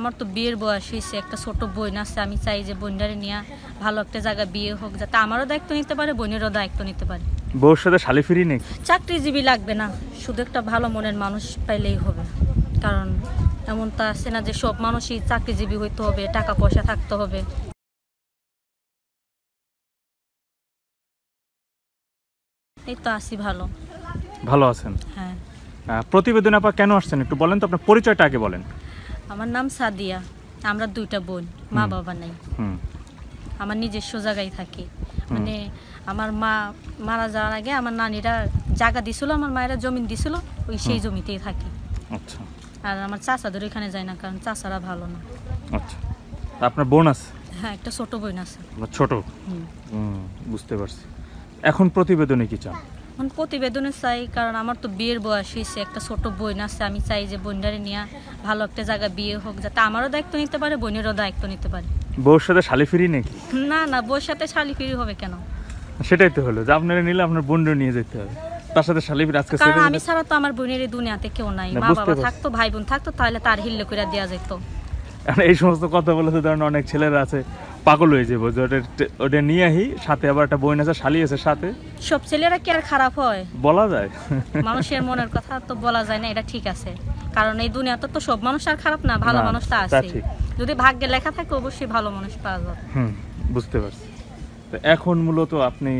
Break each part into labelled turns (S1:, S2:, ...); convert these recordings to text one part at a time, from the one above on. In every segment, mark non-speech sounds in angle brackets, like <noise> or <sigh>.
S1: আমার তো বিয়ের বয়স হয়েছে একটা ছোট বোন আছে আমি চাই যে বোনটারে নিয়ে ভালো একটা জায়গা বিয়ে হোক যাতে আমারও দায়িত্ব নিতে পারে বোনেরও দায়িত্ব নিতে পারে
S2: বউর সাথে শালি ফিরি নেই
S1: চাকরিজীবী লাগবে না শুধু একটা ভালো মনের মানুষ পাইলেই হবে কারণ এমন তো আছে না যে সব মানুষই চাকরিজীবী হইতে হবে টাকা পয়সা থাকতে হবে এই তো আছি ভালো ভালো আছেন হ্যাঁ
S2: প্রতিবেদন আপা কেন আসছেন একটু বলেন তো আপনার পরিচয়টা আগে বলেন
S1: আমার নাম সাদিয়া আমরা দুইটা বোন মা বাবা নাই আমার নিজস্ব জায়গায় থাকি মানে আমার মা মারা যাওয়ার আগে আমার নানিরা জায়গা দিছিল আমার মায়েরা জমিন দিছিল ওই সেই জমিতেই থাকি আচ্ছা। আর আমার চাচাদের ওইখানে যায় না কারণ চাচারা ভালো না
S2: আচ্ছা আপনার বোন আছে
S1: হ্যাঁ একটা ছোট বোন আছে
S2: ছোট বুঝতে পারছি এখন প্রতিবেদনে কি চান
S1: এখন প্রতিবেদনে চাই কারণ আমার তো বিয়ের বয়স হয়েছে একটা ছোট বোন আছে আমি চাই যে বোনডারে নিয়ে ভালো একটা জায়গা বিয়ে হোক যাতে আমারও দায়িত্ব নিতে পারে বোনেরও দায়িত্ব নিতে পারে
S2: বউর সাথে শালি ফিরি নাকি
S1: না না বউর সাথে শালি ফিরি হবে কেন
S2: সেটাই তো হলো যে আপনারা নিলে আপনার বোনটা নিয়ে যেতে হবে তার সাথে শালি ফিরি আজকে কারণ আমি
S1: ছাড়া তো আমার বোনের এই দুনিয়াতে কেউ নাই মা বাবা থাকতো ভাই বোন থাকতো তাহলে তার হিল্লে করে দেওয়া যেত
S2: এই সমস্ত কথা বলেছে ধরেন অনেক ছেলেরা আছে পাগল হয়ে যাবো যে ওটা ওটা নিয়ে আহি সাথে আবার একটা বই নাচা শালি আছে সাথে
S1: সব ছেলেরা কি আর খারাপ হয়
S2: বলা যায় মানুষের
S1: মনের কথা তো বলা যায় না এটা ঠিক আছে কারণ এই দুনিয়াতে তো সব মানুষ আর খারাপ না ভালো মানুষ তো আছে যদি ভাগ্যে লেখা থাকে অবশ্যই ভালো মানুষ পাওয়া যাবে
S2: হুম বুঝতে পারছি তো এখন মূলত আপনি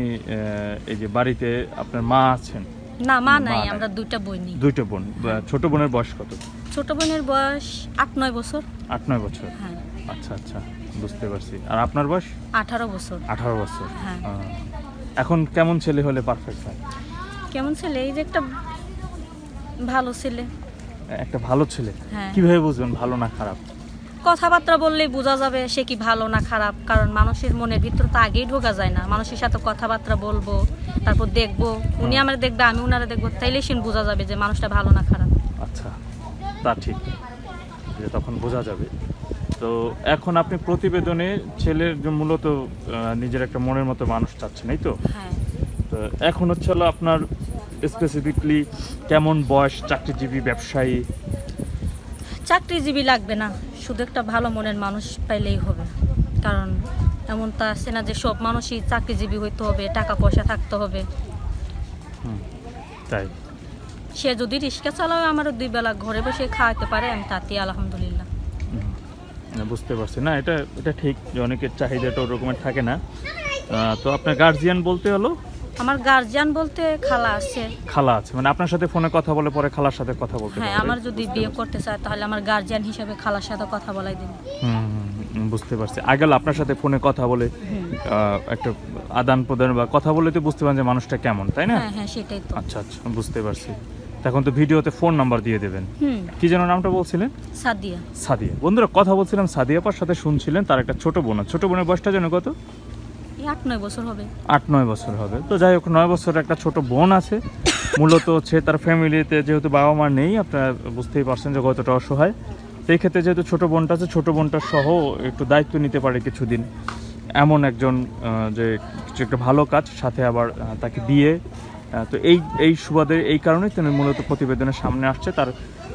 S2: এই যে বাড়িতে আপনার মা আছেন
S1: না মা নাই আমরা দুইটা নি
S2: দুইটা বোন হ্যাঁ। ছোট বোনের বয়স কত
S1: ছোট বোনের বয়স আট নয় বছর
S2: আট নয় বছর হ্যাঁ। আচ্ছা আচ্ছা বুঝতে পারছি আর আপনার বয়স আঠারো বছর আঠারো বছর হ্যাঁ এখন কেমন ছেলে হলে পারফেক্ট হয়
S1: কেমন ছেলে এই যে একটা ভালো ছেলে
S2: একটা ভালো ছেলে হ্যাঁ। কিভাবে বুঝবেন ভালো না খারাপ
S1: কথাবার্তা বললেই বোঝা যাবে সে কি ভালো না খারাপ কারণ মানুষের মনের ভিতর তো আগেই ঢোকা যায় না মানুষের সাথে কথাবার্তা বলবো তারপর দেখবো উনি হ্যাঁ। আমার দেখবে আমি উনারা দেখবো তাইলে সে বোঝা যাবে যে মানুষটা ভালো না খারাপ
S2: আচ্ছা তা ঠিক তখন বোঝা যাবে তো এখন আপনি প্রতিবেদনে ছেলের মূলত নিজের একটা মনের মতো মানুষ চাচ্ছেন এই তো হ্যাঁ। তো এখন হচ্ছে হলো আপনার স্পেসিফিকলি কেমন বয়স চাকরিজীবী ব্যবসায়ী
S1: চাকরিজীবী লাগবে না শুধু একটা ভালো মনের মানুষ পাইলেই হবে কারণ এমন তা আছে না যে সব মানুষই চাকরিজীবী হইতে হবে টাকা পয়সা থাকতে হবে তাই সে যদি রিক্সা চালায় আমারও দুই বেলা ঘরে বসে খাওয়াতে পারে আমি তাতে আলহামদুলিল্লাহ
S2: বুঝতে পারছি না এটা এটা ঠিক যে অনেকের চাহিদাটা ওরকমের থাকে না তো আপনার গার্জিয়ান বলতে হলো
S1: আমার গার্জিয়ান বলতে খালা আছে
S2: খালা আছে মানে আপনার সাথে ফোনে কথা বলে পরে খালার সাথে কথা বলতে হ্যাঁ আমার
S1: যদি বিয়ে করতে চায় তাহলে আমার গার্জিয়ান হিসেবে খালার সাথে কথা বলাই দিন
S2: বুঝতে পারছি আগে আপনার সাথে ফোনে কথা বলে একটা আদান প্রদান বা কথা বলে তো বুঝতে পারেন যে মানুষটা কেমন তাই না হ্যাঁ,
S1: হ্যাঁ সেটাই তো আচ্ছা
S2: আচ্ছা বুঝতে পারছি তখন তো ভিডিওতে ফোন নাম্বার দিয়ে দেবেন কি যেন নামটা বলছিলেন সাদিয়া সাদিয়া বন্ধুরা কথা বলছিলাম সাদিয়া সাদিয়াপার সাথে শুনছিলেন তার একটা ছোট বোন ছোট বোনের বয়সটা যেন কত আট নয় বছর হবে তো যাই হোক নয় বছর একটা ছোট বোন আছে <coughs> মূলত হচ্ছে তার ফ্যামিলিতে যেহেতু বাবা মা নেই আপনারা বুঝতেই পারছেন যে কতটা অসহায় সেই ক্ষেত্রে যেহেতু ছোটো বোনটা আছে ছোটো বোনটা সহ একটু দায়িত্ব নিতে পারে কিছুদিন এমন একজন যে কিছু একটা ভালো কাজ সাথে আবার তাকে দিয়ে তো এই এই সুবাদে এই কারণেই তিনি মূলত প্রতিবেদনের সামনে আসছে তার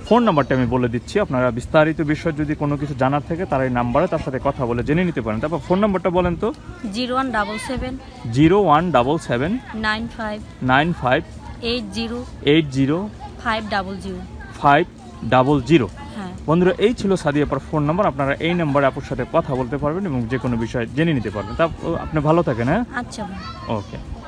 S2: ফোন নাম্বারটা আমি বলে দিচ্ছি আপনারা বিস্তারিত বিষয় যদি কোনো কিছু জানার থাকে তার এই নাম্বারে তার সাথে কথা বলে জেনে নিতে পারেন তারপর ফোন নাম্বারটা বলেন তো
S1: zero one double seven
S2: zero one double seven nine five nine five eight zero eight zero
S1: five double zero
S2: five double zero হ্যাঁ। বন্ধুরা এই ছিল সাদিয়া ফোন নাম্বার আপনারা এই নাম্বারে আপুর সাথে কথা বলতে পারবেন এবং যে কোনো বিষয়ে জেনে নিতে পারবেন তা আপনি ভালো থাকেন হ্যাঁ আচ্ছা ওকে